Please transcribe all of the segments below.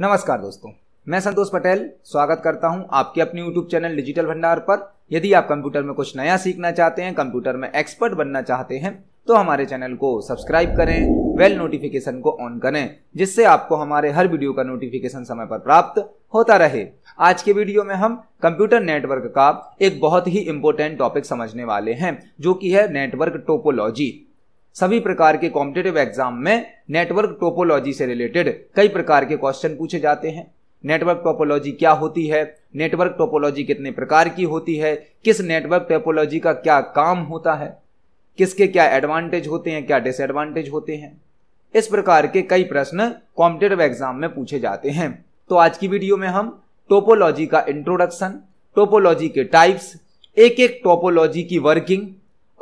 नमस्कार दोस्तों मैं संतोष पटेल स्वागत करता हूं आपके अपने YouTube चैनल डिजिटल भंडार पर यदि आप कंप्यूटर में कुछ नया सीखना चाहते हैं कंप्यूटर में एक्सपर्ट बनना चाहते हैं तो हमारे चैनल को सब्सक्राइब करें वेल नोटिफिकेशन को ऑन करें जिससे आपको हमारे हर वीडियो का नोटिफिकेशन समय पर प्राप्त होता रहे आज के वीडियो में हम कंप्यूटर नेटवर्क का एक बहुत ही इंपॉर्टेंट टॉपिक समझने वाले हैं जो कि है नेटवर्क टोपोलॉजी सभी प्रकार के कॉम्पिटेटिव एग्जाम में नेटवर्क टोपोलॉजी से रिलेटेड कई प्रकार के क्वेश्चन पूछे जाते हैं नेटवर्क टोपोलॉजी क्या होती है नेटवर्क टोपोलॉजी कितने प्रकार की होती है किस नेटवर्क टोपोलॉजी का क्या काम होता है किसके क्या एडवांटेज होते हैं क्या डिसएडवांटेज होते हैं इस प्रकार के कई प्रश्न कॉम्पिटेटिव एग्जाम में पूछे जाते हैं तो आज की वीडियो में हम टोपोलॉजी का इंट्रोडक्शन टोपोलॉजी के टाइप्स एक एक टोपोलॉजी की वर्किंग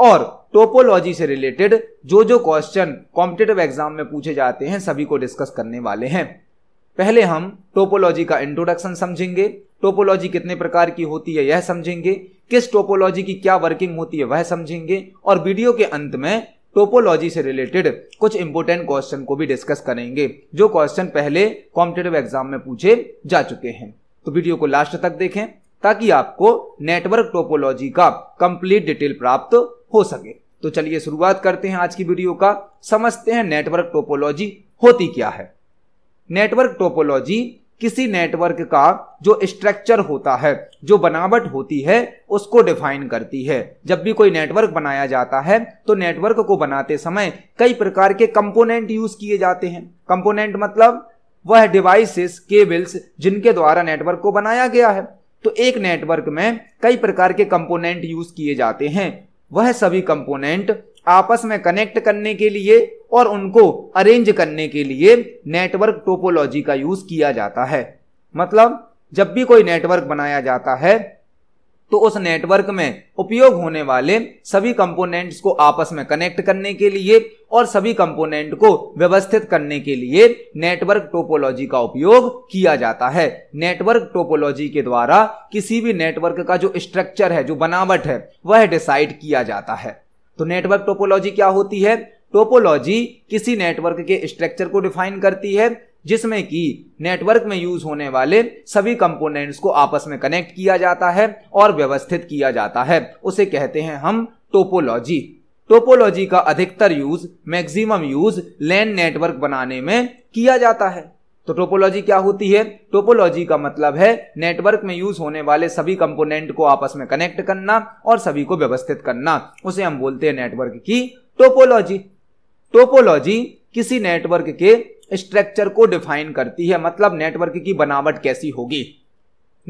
और टोपोलॉजी से रिलेटेड जो जो क्वेश्चन कॉम्पिटेटिव एग्जाम में पूछे जाते हैं सभी को डिस्कस करने वाले हैं पहले हम टोपोलॉजी का इंट्रोडक्शन समझेंगे टोपोलॉजी कितने प्रकार की होती है यह समझेंगे किस टोपोलॉजी की क्या वर्किंग होती है वह समझेंगे और वीडियो के अंत में टोपोलॉजी से रिलेटेड कुछ इंपोर्टेंट क्वेश्चन को भी डिस्कस करेंगे जो क्वेश्चन पहले कॉम्पिटेटिव एग्जाम में पूछे जा चुके हैं तो वीडियो को लास्ट तक देखें ताकि आपको नेटवर्क टोपोलॉजी का कंप्लीट डिटेल प्राप्त हो सके तो चलिए शुरुआत करते हैं आज की वीडियो का समझते हैं नेटवर्क टोपोलॉजी होती क्या है नेटवर्क टोपोलॉजी किसी नेटवर्क का जो स्ट्रक्चर होता है जो बनावट होती है उसको डिफाइन करती है जब भी कोई नेटवर्क बनाया जाता है तो नेटवर्क को बनाते समय कई प्रकार के कंपोनेंट यूज किए जाते हैं कंपोनेंट मतलब वह डिवाइसेस केबल्स जिनके द्वारा नेटवर्क को बनाया गया है तो एक नेटवर्क में कई प्रकार के कंपोनेंट यूज किए जाते हैं वह सभी कंपोनेंट आपस में कनेक्ट करने के लिए और उनको अरेंज करने के लिए नेटवर्क टोपोलॉजी का यूज किया जाता है मतलब जब भी कोई नेटवर्क बनाया जाता है तो उस नेटवर्क में उपयोग होने वाले सभी कंपोनेंट्स को आपस में कनेक्ट करने के लिए और सभी कंपोनेंट को व्यवस्थित करने के लिए नेटवर्क टोपोलॉजी का उपयोग किया जाता है नेटवर्क टोपोलॉजी के द्वारा किसी भी नेटवर्क का जो स्ट्रक्चर है जो बनावट है वह डिसाइड किया जाता है तो नेटवर्क टोपोलॉजी क्या होती है टोपोलॉजी किसी नेटवर्क के स्ट्रक्चर को डिफाइन करती है जिसमें कि नेटवर्क में यूज होने वाले सभी कंपोनेंट्स को आपस में कनेक्ट किया जाता है और व्यवस्थित किया जाता है उसे कहते हैं हम टोपोलॉजी टोपोलॉजी का अधिकतर use maximum use LAN network बनाने में किया जाता है तो टोपोलॉजी क्या होती है टोपोलॉजी का मतलब है नेटवर्क में यूज होने वाले सभी कंपोनेंट को आपस में कनेक्ट करना और सभी को व्यवस्थित करना उसे हम बोलते हैं नेटवर्क की टोपोलॉजी टोपोलॉजी किसी नेटवर्क के स्ट्रक्चर को डिफाइन करती है मतलब नेटवर्क की बनावट कैसी होगी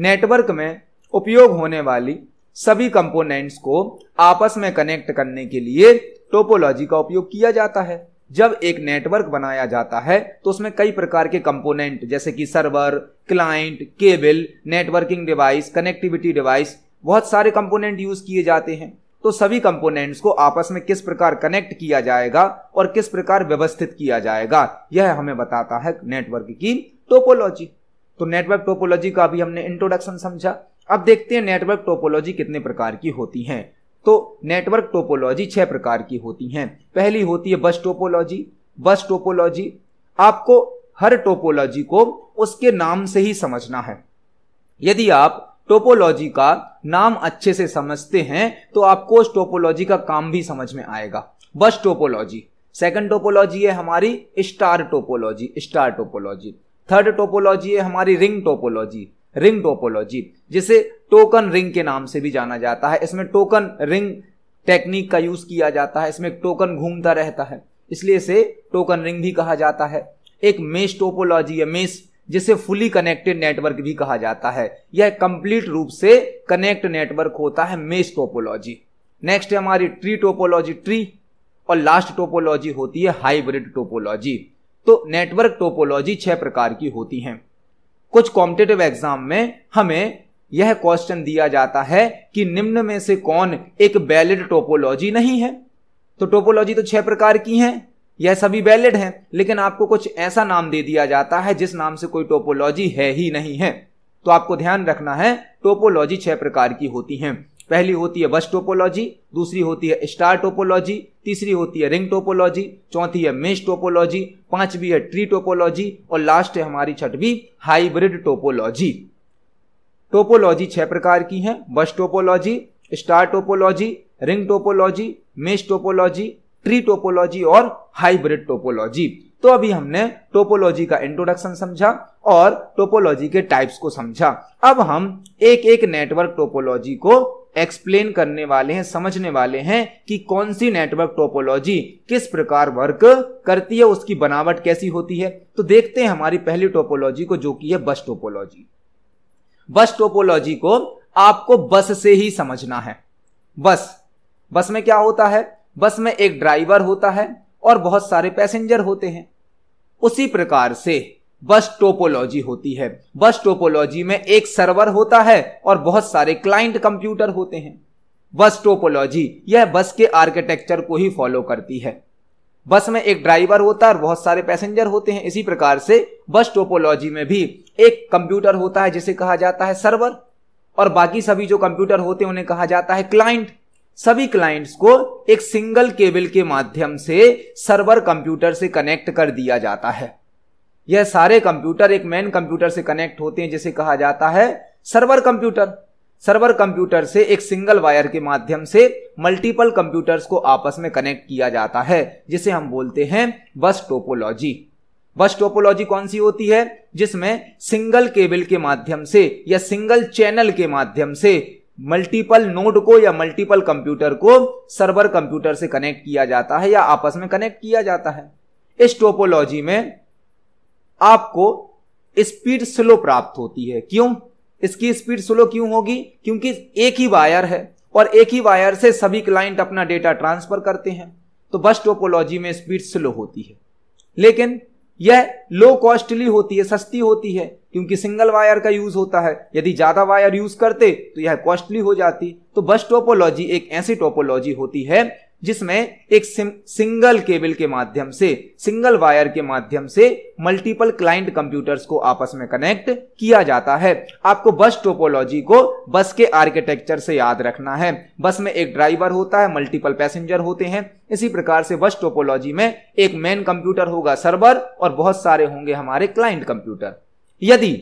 नेटवर्क में उपयोग होने वाली सभी कंपोनेंट्स को आपस में कनेक्ट करने के लिए टोपोलॉजी का उपयोग किया जाता है जब एक नेटवर्क बनाया जाता है तो उसमें कई प्रकार के कंपोनेंट जैसे कि server client cable networking device connectivity device बहुत सारे कंपोनेंट यूज किए जाते हैं तो सभी कंपोनेंट्स को आपस में किस प्रकार कनेक्ट किया जाएगा और किस प्रकार व्यवस्थित किया जाएगा यह हमें बताता है नेटवर्क की टोपोलॉजी तो नेटवर्क टोपोलॉजी का भी हमने इंट्रोडक्शन समझा अब देखते हैं नेटवर्क टोपोलॉजी कितने प्रकार की होती है तो नेटवर्क टोपोलॉजी छह प्रकार की होती है पहली होती है बस टोपोलॉजी बस टोपोलॉजी आपको हर टोपोलॉजी को उसके नाम से ही समझना है यदि आप टोपोलॉजी का नाम अच्छे से समझते हैं तो आपको उस टोपोलॉजी का काम भी समझ में आएगा बस टोपोलॉजी सेकंड टोपोलॉजी है हमारी star topology star topology third topology है हमारी रिंग टोपोलॉजी रिंग टोपोलॉजी जिसे टोकन रिंग के नाम से भी जाना जाता है इसमें टोकन रिंग टेक्निक का यूज किया जाता है इसमें टोकन घूमता रहता है इसलिए इसे टोकन रिंग भी कहा जाता है एक मेस टोपोलॉजी है मेस जिसे फुली कनेक्टेड नेटवर्क भी कहा जाता है यह कंप्लीट रूप से कनेक्ट नेटवर्क होता है मेस टोपोलॉजी नेक्स्ट है हमारी ट्री टोपोलॉजी ट्री और लास्ट टोपोलॉजी होती है हाइब्रिड टोपोलॉजी तो नेटवर्क टोपोलॉजी छह प्रकार की होती हैं कुछ कॉम्पिटेटिव एग्जाम में हमें यह क्वेश्चन दिया जाता है कि निम्न में से कौन एक वैलिड टोपोलॉजी नहीं है तो टोपोलॉजी तो छह प्रकार की हैं यह सभी वैलिड हैं लेकिन आपको कुछ ऐसा नाम दे दिया जाता है जिस नाम से कोई टोपोलॉजी है ही नहीं है तो आपको ध्यान रखना है टोपोलॉजी छह प्रकार की होती हैं पहली होती है बस टोपोलॉजी दूसरी होती है स्टार टोपोलॉजी तीसरी होती है रिंग टोपोलॉजी चौथी है मेष टोपोलॉजी पांचवी है ट्री टोपोलॉजी और लास्ट है हमारी छठवीं हाइब्रिड टोपोलॉजी टोपोलॉजी छह प्रकार की हैं bus topology star topology ring topology mesh topology tree topology और हाइब्रिड टोपोलॉजी तो अभी हमने टोपोलॉजी का इंट्रोडक्शन समझा और टोपोलॉजी के टाइप्स को समझा अब हम एक एक नेटवर्क टोपोलॉजी को एक्सप्लेन करने वाले हैं समझने वाले हैं कि कौन सी नेटवर्क टोपोलॉजी किस प्रकार वर्क करती है उसकी बनावट कैसी होती है तो देखते हैं हमारी पहली टोपोलॉजी को जो कि है बस टोपोलॉजी बस टोपोलॉजी को आपको बस से ही समझना है बस बस में क्या होता है बस में एक ड्राइवर होता है और बहुत सारे पैसेंजर होते हैं उसी प्रकार से बस टोपोलॉजी होती है बस टोपोलॉजी में एक सर्वर होता है और बहुत सारे क्लाइंट कंप्यूटर होते हैं बस टोपोलॉजी यह बस के आर्किटेक्चर को ही फॉलो करती है बस में एक ड्राइवर होता है और बहुत सारे पैसेंजर होते हैं इसी प्रकार से बस टोपोलॉजी में भी एक कंप्यूटर होता है जिसे कहा जाता है सर्वर और बाकी सभी जो कंप्यूटर होते हैं उन्हें कहा जाता है क्लाइंट सभी क्लाइंट्स को एक सिंगल केबल के माध्यम से सर्वर कंप्यूटर से कनेक्ट कर दिया जाता है यह सारे कंप्यूटर एक मेन कंप्यूटर से कनेक्ट होते हैं जिसे कहा जाता है सर्वर कंप्यूटर सर्वर कंप्यूटर से एक सिंगल वायर के माध्यम से मल्टीपल कंप्यूटर्स को आपस में कनेक्ट किया जाता है जिसे हम बोलते हैं बस टोपोलॉजी बस टोपोलॉजी कौन सी होती है जिसमें सिंगल केबल के माध्यम से या सिंगल चैनल के माध्यम से मल्टीपल नोड को या मल्टीपल कंप्यूटर को सर्वर कंप्यूटर से कनेक्ट किया जाता है या आपस में कनेक्ट किया जाता है इस टोपोलॉजी में आपको स्पीड स्लो प्राप्त होती है क्यों इसकी स्पीड स्लो क्यों होगी क्योंकि एक ही वायर है और एक ही वायर से सभी क्लाइंट अपना डेटा ट्रांसफर करते हैं तो बस टोपोलॉजी में स्पीड स्लो होती है लेकिन यह लो कॉस्टली होती है सस्ती होती है क्योंकि सिंगल वायर का यूज होता है यदि ज्यादा वायर यूज करते तो यह कॉस्टली हो जाती तो बस टोपोलॉजी एक ऐसी टोपोलॉजी होती है जिसमें एक सिंगल केबल के माध्यम से सिंगल वायर के माध्यम से मल्टीपल क्लाइंट कंप्यूटर्स को आपस में कनेक्ट किया जाता है आपको बस टोपोलॉजी को बस के आर्किटेक्चर से याद रखना है बस में एक ड्राइवर होता है मल्टीपल पैसेंजर होते हैं इसी प्रकार से बस टोपोलॉजी में एक मेन कंप्यूटर होगा सर्वर और बहुत सारे होंगे हमारे क्लाइंट कंप्यूटर यदि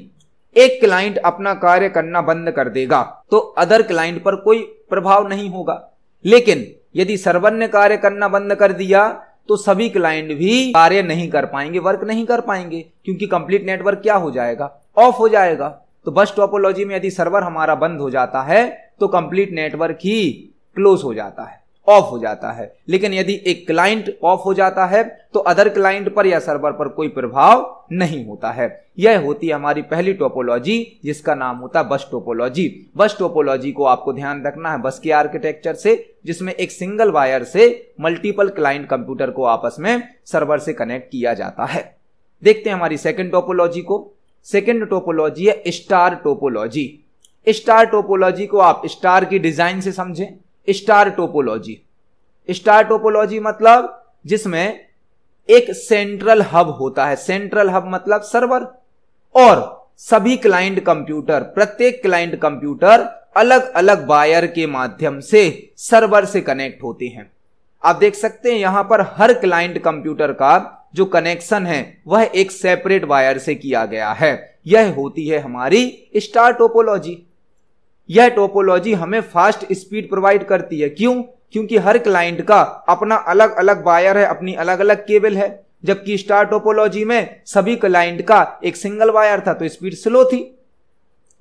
एक क्लाइंट अपना कार्य करना बंद कर देगा तो अदर क्लाइंट पर कोई प्रभाव नहीं होगा लेकिन यदि सर्वर ने कार्य करना बंद कर दिया तो सभी क्लाइंट भी कार्य नहीं कर पाएंगे वर्क नहीं कर पाएंगे क्योंकि कंप्लीट नेटवर्क क्या हो जाएगा ऑफ हो जाएगा तो बस टॉपोलॉजी में यदि सर्वर हमारा बंद हो जाता है तो कंप्लीट नेटवर्क ही क्लोज हो जाता है ऑफ हो जाता है लेकिन यदि एक क्लाइंट ऑफ हो जाता है तो अदर क्लाइंट पर या सर्वर पर कोई प्रभाव नहीं होता है यह होती है हमारी पहली टोपोलॉजी जिसका नाम होता है बस टोपोलॉजी बस टोपोलॉजी को आपको ध्यान रखना है बस के आर्किटेक्चर से जिसमें एक सिंगल वायर से मल्टीपल क्लाइंट कंप्यूटर को आपस में सर्वर से कनेक्ट किया जाता है देखते हैं हमारी सेकेंड टोपोलॉजी को सेकेंड टोपोलॉजी है स्टार टोपोलॉजी स्टार टोपोलॉजी को आप स्टार की डिजाइन से समझें स्टार टोपोलॉजी स्टार टोपोलॉजी मतलब जिसमें एक सेंट्रल हब होता है सेंट्रल हब मतलब सर्वर और सभी क्लाइंट कंप्यूटर प्रत्येक क्लाइंट कंप्यूटर अलग अलग वायर के माध्यम से सर्वर से कनेक्ट होते हैं आप देख सकते हैं यहां पर हर क्लाइंट कंप्यूटर का जो कनेक्शन है वह एक सेपरेट वायर से किया गया है यह होती है हमारी स्टार टोपोलॉजी यह टोपोलॉजी हमें फास्ट स्पीड प्रोवाइड करती है क्यों क्योंकि हर क्लाइंट का अपना अलग अलग वायर है अपनी अलग अलग केबल है जबकि स्टार टोपोलॉजी में सभी क्लाइंट का एक सिंगल वायर था तो स्पीड स्लो थी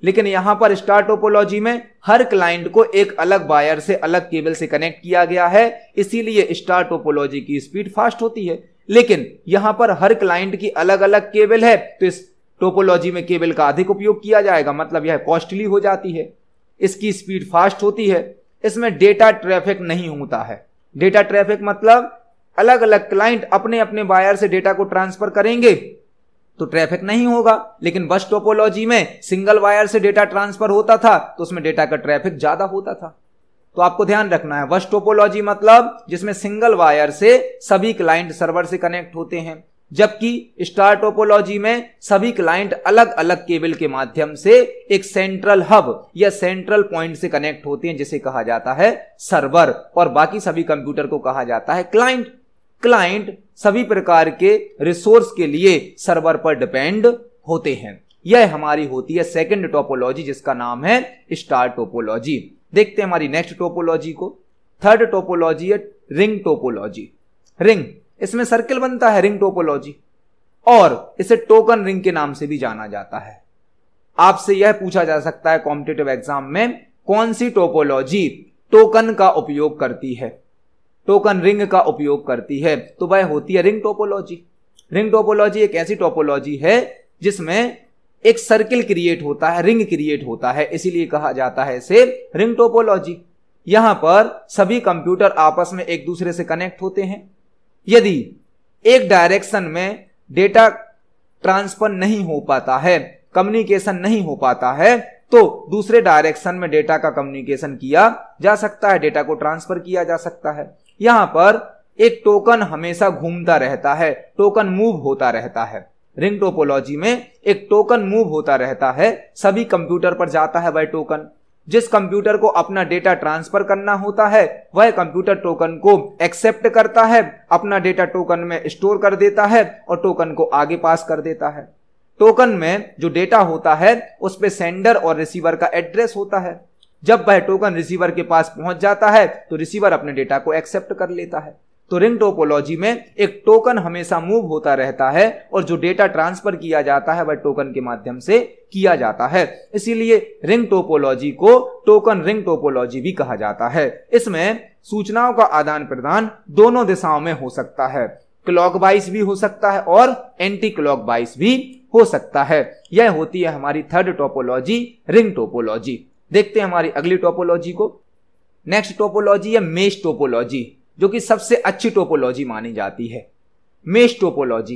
लेकिन यहां पर स्टार टोपोलॉजी में हर क्लाइंट को एक अलग वायर से अलग केबल से कनेक्ट किया गया है इसीलिए स्टार टोपोलॉजी की स्पीड फास्ट होती है लेकिन यहां पर हर क्लाइंट की अलग अलग केबल है तो इस टोपोलॉजी में केबल का अधिक उपयोग किया जाएगा मतलब यह कॉस्टली हो जाती है इसकी स्पीड फास्ट होती है इसमें डेटा ट्रैफिक नहीं होता है डेटा ट्रैफिक मतलब अलग अलग क्लाइंट अपने अपने बायर से डेटा को ट्रांसफर करेंगे तो ट्रैफिक नहीं होगा लेकिन बस टोपोलॉजी में सिंगल वायर से डेटा ट्रांसफर होता था तो उसमें डेटा का ट्रैफिक ज्यादा होता था तो आपको ध्यान रखना है बस टोपोलॉजी मतलब जिसमें सिंगल वायर से सभी क्लाइंट सर्वर से कनेक्ट होते हैं जबकि स्टार टोपोलॉजी में सभी क्लाइंट अलग अलग केबल के माध्यम से एक सेंट्रल हब या सेंट्रल पॉइंट से कनेक्ट होते हैं जिसे कहा जाता है सर्वर और बाकी सभी कंप्यूटर को कहा जाता है क्लाइंट क्लाइंट सभी प्रकार के रिसोर्स के लिए सर्वर पर डिपेंड होते हैं यह हमारी होती है सेकेंड टोपोलॉजी जिसका नाम है स्टार टोपोलॉजी देखते हैं हमारी नेक्स्ट टोपोलॉजी को थर्ड टोपोलॉजी है रिंग टोपोलॉजी रिंग इसमें सर्किल बनता है रिंग टोपोलॉजी और इसे टोकन रिंग के नाम से भी जाना जाता है आपसे यह पूछा जा सकता है कॉम्पिटेटिव एग्जाम में कौन सी टोपोलॉजी टोकन का उपयोग करती है टोकन रिंग का उपयोग करती है तो वह होती है रिंग टोपोलॉजी रिंग टोपोलॉजी एक ऐसी टोपोलॉजी है जिसमें एक सर्किल क्रिएट होता है रिंग क्रिएट होता है इसीलिए कहा जाता है इसे रिंग टोपोलॉजी यहां पर सभी कंप्यूटर आपस में एक दूसरे से कनेक्ट होते हैं यदि एक डायरेक्शन में डेटा ट्रांसफर नहीं हो पाता है कम्युनिकेशन नहीं हो पाता है तो दूसरे डायरेक्शन में डेटा का कम्युनिकेशन किया जा सकता है डेटा को ट्रांसफर किया जा सकता है यहां पर एक टोकन हमेशा घूमता रहता है टोकन मूव होता रहता है रिंग टोपोलॉजी में एक टोकन मूव होता रहता है सभी कंप्यूटर पर जाता है वह टोकन जिस कंप्यूटर को अपना डेटा ट्रांसफर करना होता है वह कंप्यूटर टोकन को एक्सेप्ट करता है अपना डेटा टोकन में स्टोर कर देता है और टोकन को आगे पास कर देता है टोकन में जो डेटा होता है उस पर सेंडर और रिसीवर का एड्रेस होता है जब वह टोकन रिसीवर के पास पहुंच जाता है तो रिसीवर अपने डेटा को एक्सेप्ट कर लेता है तो रिंग टोपोलॉजी में एक टोकन हमेशा मूव होता रहता है और जो डेटा ट्रांसफर किया जाता है वह टोकन के माध्यम से किया जाता है इसीलिए रिंग टोपोलॉजी को टोकन रिंग टोपोलॉजी भी कहा जाता है इसमें सूचनाओं का आदान प्रदान दोनों दिशाओं में हो सकता है बाइस भी हो सकता है और एंटी बाइस भी हो सकता है यह होती है हमारी थर्ड टोपोलॉजी रिंग टोपोलॉजी देखते हैं हमारी अगली टोपोलॉजी को नेक्स्ट टोपोलॉजी है मेश टोपोलॉजी जो कि सबसे अच्छी टोपोलॉजी मानी जाती है मेष टोपोलॉजी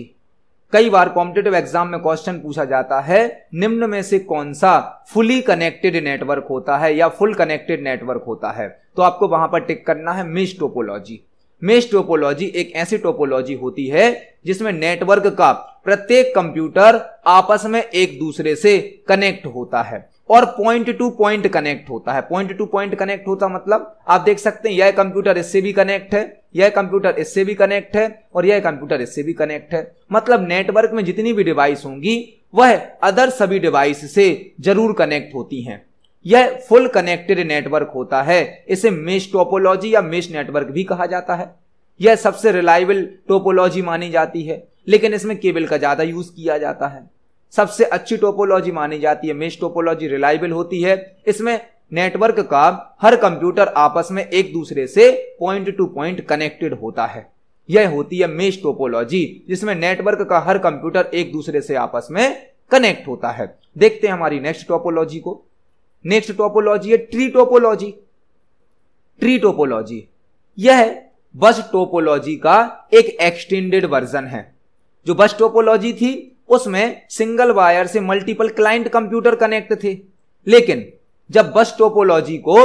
कई बार कॉम्पिटेटिव एग्जाम में क्वेश्चन पूछा जाता है निम्न में से कौन सा फुली कनेक्टेड नेटवर्क होता है या फुल कनेक्टेड नेटवर्क होता है तो आपको वहां पर टिक करना है मेष टोपोलॉजी मेष टोपोलॉजी एक ऐसी टोपोलॉजी होती है जिसमें नेटवर्क का प्रत्येक कंप्यूटर आपस में एक दूसरे से कनेक्ट होता है और पॉइंट टू पॉइंट कनेक्ट होता है पॉइंट टू पॉइंट कनेक्ट होता मतलब आप देख सकते हैं यह कंप्यूटर इससे भी कनेक्ट है यह कंप्यूटर इससे भी कनेक्ट है और यह कंप्यूटर इससे भी कनेक्ट है मतलब नेटवर्क में जितनी भी डिवाइस होंगी वह अदर सभी डिवाइस से जरूर कनेक्ट होती हैं यह फुल कनेक्टेड नेटवर्क होता है इसे मेश टोपोलॉजी या मेश नेटवर्क भी कहा जाता है यह सबसे रिलायबल टोपोलॉजी मानी जाती है लेकिन इसमें केबल का ज्यादा यूज किया जाता है सबसे अच्छी टोपोलॉजी मानी जाती है मेश टोपोलॉजी रिलायबल होती है इसमें नेटवर्क का हर कंप्यूटर आपस में एक दूसरे से पॉइंट टू पॉइंट कनेक्टेड होता है यह होती है मेश टोपोलॉजी जिसमें नेटवर्क का हर कंप्यूटर एक दूसरे से आपस में कनेक्ट होता है देखते हैं हमारी नेक्स्ट टोपोलॉजी को नेक्स्ट टोपोलॉजी है ट्री टोपोलॉजी ट्री टोपोलॉजी यह बस टोपोलॉजी का एक एक्सटेंडेड वर्जन है जो बस टोपोलॉजी थी उसमें सिंगल वायर से मल्टीपल क्लाइंट कंप्यूटर कनेक्ट थे लेकिन जब बस टोपोलॉजी को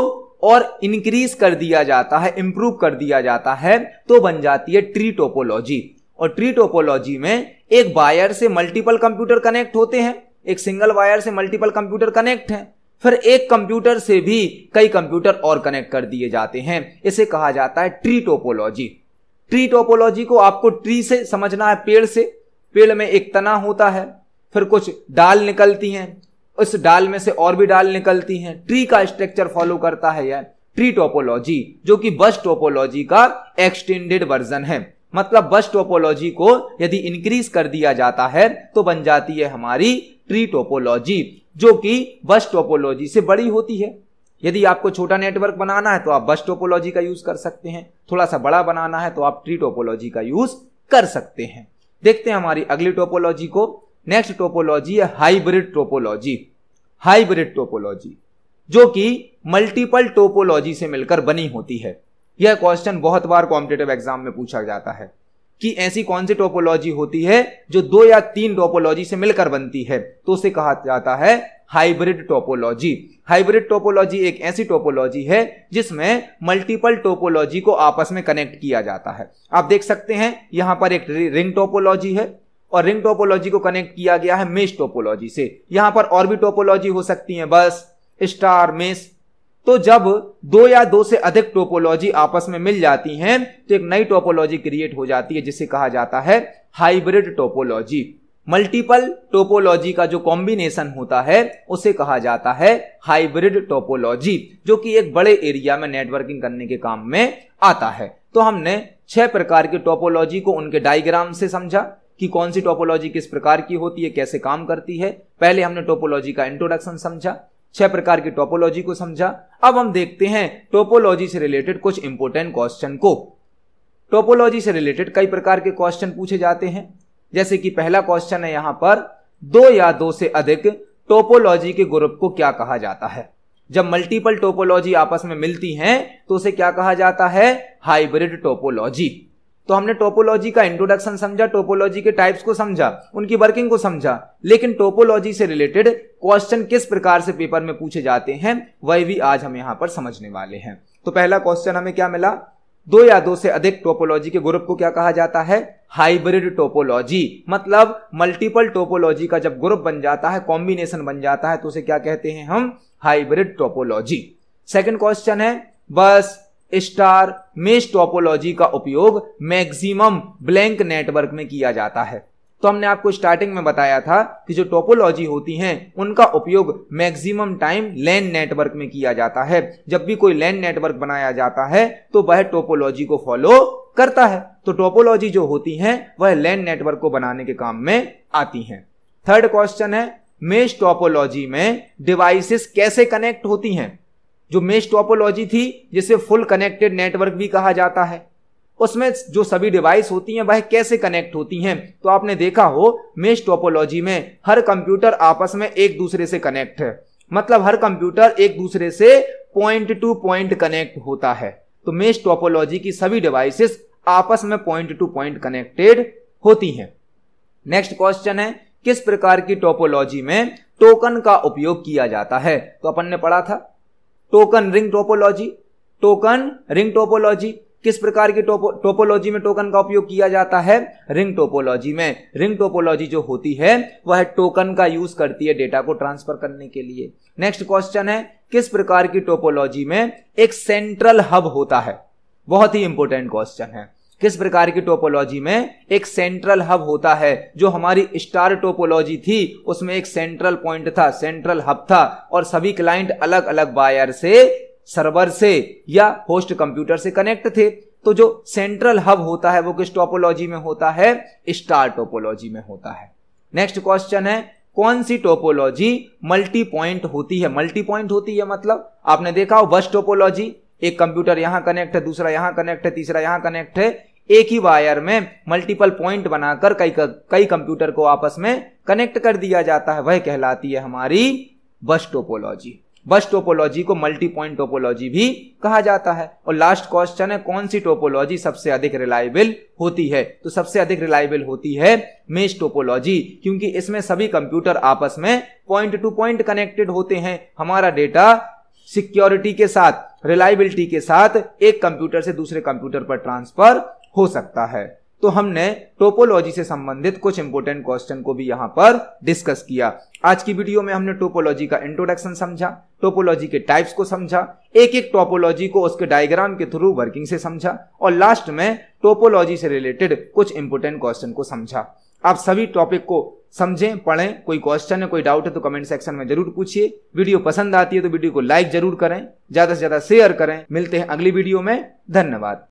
और इंक्रीज कर दिया जाता है इंप्रूव कर दिया जाता है तो बन जाती है ट्री टोपोलॉजी और ट्री टोपोलॉजी में एक वायर से मल्टीपल कंप्यूटर कनेक्ट होते हैं एक सिंगल वायर से मल्टीपल कंप्यूटर कनेक्ट है फिर एक कंप्यूटर से भी कई कंप्यूटर और कनेक्ट कर दिए जाते हैं इसे कहा जाता है ट्री टोपोलॉजी ट्री टोपोलॉजी को आपको ट्री से समझना है पेड़ से पेड़ में एक तना होता है फिर कुछ डाल निकलती हैं उस डाल में से और भी डाल निकलती हैं ट्री का स्ट्रक्चर फॉलो करता है यार ट्री टोपोलॉजी जो कि बस टोपोलॉजी का एक्सटेंडेड वर्जन है मतलब बस टोपोलॉजी को यदि इंक्रीज कर दिया जाता है तो बन जाती है हमारी ट्री टोपोलॉजी जो कि बस टोपोलॉजी से बड़ी होती है यदि आपको छोटा नेटवर्क बनाना है तो आप बस टोपोलॉजी का यूज कर सकते हैं थोड़ा सा बड़ा बनाना है तो आप ट्री टोपोलॉजी का यूज कर सकते हैं देखते हैं हमारी अगली टोपोलॉजी को नेक्स्ट टोपोलॉजी है हाइब्रिड टोपोलॉजी हाइब्रिड टोपोलॉजी जो कि मल्टीपल टोपोलॉजी से मिलकर बनी होती है यह क्वेश्चन बहुत बार कॉम्पिटेटिव एग्जाम में पूछा जाता है कि ऐसी कौन सी टोपोलॉजी होती है जो दो या तीन टोपोलॉजी से मिलकर बनती है तो उसे कहा जाता है हाइब्रिड टोपोलॉजी हाइब्रिड टोपोलॉजी एक ऐसी टोपोलॉजी है जिसमें मल्टीपल टोपोलॉजी को आपस में कनेक्ट किया जाता है आप देख सकते हैं यहां पर एक रिंग टोपोलॉजी है और रिंग टोपोलॉजी को कनेक्ट किया गया है मेष टोपोलॉजी से यहां पर और भी टोपोलॉजी हो सकती है बस स्टार मेष तो जब दो या दो से अधिक टोपोलॉजी आपस में मिल जाती हैं तो एक नई टोपोलॉजी क्रिएट हो जाती है जिसे कहा जाता है हाइब्रिड टोपोलॉजी मल्टीपल टोपोलॉजी का जो कॉम्बिनेशन होता है उसे कहा जाता है हाइब्रिड टोपोलॉजी जो कि एक बड़े एरिया में नेटवर्किंग करने के काम में आता है तो हमने छह प्रकार के टोपोलॉजी को उनके डायग्राम से समझा कि कौन सी टोपोलॉजी किस प्रकार की होती है कैसे काम करती है पहले हमने टोपोलॉजी का इंट्रोडक्शन समझा छह प्रकार की टोपोलॉजी को समझा अब हम देखते हैं टोपोलॉजी से रिलेटेड कुछ इंपोर्टेंट क्वेश्चन को टोपोलॉजी से रिलेटेड कई प्रकार के क्वेश्चन पूछे जाते हैं जैसे कि पहला क्वेश्चन है यहां पर दो या दो से अधिक टोपोलॉजी के ग्रुप को क्या कहा जाता है जब मल्टीपल टोपोलॉजी आपस में मिलती हैं तो उसे क्या कहा जाता है हाइब्रिड टोपोलॉजी तो हमने टोपोलॉजी का इंट्रोडक्शन समझा टोपोलॉजी के टाइप्स को समझा उनकी वर्किंग को समझा लेकिन टोपोलॉजी से रिलेटेड क्वेश्चन किस प्रकार से पेपर में पूछे जाते हैं वह भी आज हम यहां पर समझने वाले हैं तो पहला क्वेश्चन हमें क्या मिला दो या दो से अधिक टोपोलॉजी के ग्रुप को क्या कहा जाता है हाइब्रिड टोपोलॉजी मतलब मल्टीपल टोपोलॉजी का जब ग्रुप बन जाता है कॉम्बिनेशन बन जाता है तो उसे क्या कहते हैं हम हाइब्रिड टोपोलॉजी सेकंड क्वेश्चन है बस स्टार मेष टोपोलॉजी का उपयोग मैक्सिमम ब्लैंक नेटवर्क में किया जाता है तो हमने आपको स्टार्टिंग में बताया था कि जो टोपोलॉजी होती हैं उनका उपयोग मैक्सिमम टाइम लैन नेटवर्क में किया जाता है जब भी कोई लैन नेटवर्क बनाया जाता है तो वह टोपोलॉजी को फॉलो करता है तो टोपोलॉजी जो होती हैं वह लैन नेटवर्क को बनाने के काम में आती हैं थर्ड क्वेश्चन है मेज टोपोलॉजी में डिवाइसेस कैसे कनेक्ट होती हैं जो मेज टोपोलॉजी थी जिसे फुल कनेक्टेड नेटवर्क भी कहा जाता है उसमें जो सभी डिवाइस होती हैं वह कैसे कनेक्ट होती हैं तो आपने देखा हो मेस टोपोलॉजी में हर कंप्यूटर आपस में एक दूसरे से कनेक्ट है मतलब हर कंप्यूटर एक दूसरे से पॉइंट टू पॉइंट कनेक्ट होता है तो मेष टोपोलॉजी की सभी डिवाइसेस आपस में पॉइंट टू पॉइंट कनेक्टेड होती हैं नेक्स्ट क्वेश्चन है किस प्रकार की टोपोलॉजी में टोकन का उपयोग किया जाता है तो अपन ने पढ़ा था token ring topology token ring topology किस प्रकार की टोपो, टोपोलॉजी में टोकन का उपयोग किया जाता है रिंग टोपोलॉजी में रिंग टोपोलॉजी जो होती है वह टोकन का यूज करती है डेटा को ट्रांसफर करने के लिए नेक्स्ट क्वेश्चन है किस प्रकार की टोपोलॉजी में एक सेंट्रल हब होता है बहुत ही इंपॉर्टेंट क्वेश्चन है किस प्रकार की टोपोलॉजी में एक सेंट्रल हब होता है जो हमारी स्टार टोपोलॉजी थी उसमें एक सेंट्रल पॉइंट था सेंट्रल हब था और सभी क्लाइंट अलग अलग बायर से सर्वर से या होस्ट कंप्यूटर से कनेक्ट थे तो जो सेंट्रल हब होता है वो किस टोपोलॉजी में होता है स्टार टोपोलॉजी में होता है नेक्स्ट क्वेश्चन है कौन सी टोपोलॉजी मल्टी पॉइंट होती है मल्टी पॉइंट होती है मतलब आपने देखा हो बस टोपोलॉजी एक कंप्यूटर यहां कनेक्ट है दूसरा यहां कनेक्ट है तीसरा यहां कनेक्ट है एक ही वायर में मल्टीपल पॉइंट बनाकर कई कई कंप्यूटर को आपस में कनेक्ट कर दिया जाता है वह कहलाती है हमारी बस टोपोलॉजी बस टोपोलॉजी को मल्टी पॉइंट टोपोलॉजी भी कहा जाता है और लास्ट क्वेश्चन है कौन सी टोपोलॉजी सबसे अधिक रिलायबल होती है तो सबसे अधिक रिलायबल होती है मेज टोपोलॉजी क्योंकि इसमें सभी कंप्यूटर आपस में पॉइंट टू पॉइंट कनेक्टेड होते हैं हमारा डेटा सिक्योरिटी के साथ रिलायबिलिटी के साथ एक कंप्यूटर से दूसरे कंप्यूटर पर ट्रांसफर हो सकता है तो हमने टोपोलॉजी से संबंधित कुछ इंपोर्टेंट क्वेश्चन को भी यहां पर डिस्कस किया आज की वीडियो में हमने टोपोलॉजी का इंट्रोडक्शन समझा टोपोलॉजी के टाइप्स को समझा एक एक टोपोलॉजी को उसके डायग्राम के थ्रू वर्किंग से समझा और लास्ट में टोपोलॉजी से रिलेटेड कुछ इंपोर्टेंट क्वेश्चन को समझा आप सभी टॉपिक को समझें पढ़ें कोई क्वेश्चन है कोई डाउट है तो कमेंट सेक्शन में जरूर पूछिए वीडियो पसंद आती है तो वीडियो को लाइक जरूर करें ज्यादा से ज्यादा शेयर करें मिलते हैं अगली वीडियो में धन्यवाद